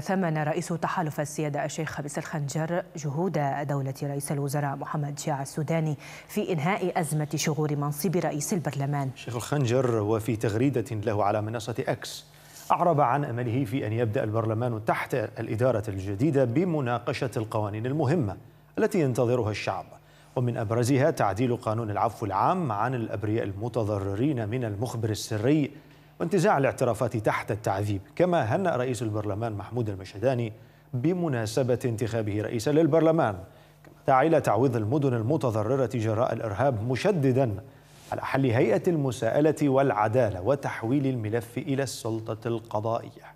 ثمن رئيس تحالف السيادة الشيخ خميس الخنجر جهود دولة رئيس الوزراء محمد شيع السوداني في إنهاء أزمة شغور منصب رئيس البرلمان الشيخ الخنجر وفي تغريدة له على منصة أكس أعرب عن أمله في أن يبدأ البرلمان تحت الإدارة الجديدة بمناقشة القوانين المهمة التي ينتظرها الشعب ومن أبرزها تعديل قانون العفو العام عن الأبرياء المتضررين من المخبر السري وانتزاع الاعترافات تحت التعذيب كما هنأ رئيس البرلمان محمود المشهداني بمناسبة انتخابه رئيسا للبرلمان كما دعا إلى تعويض المدن المتضررة جراء الإرهاب مشددا على حل هيئة المساءلة والعدالة وتحويل الملف إلى السلطة القضائية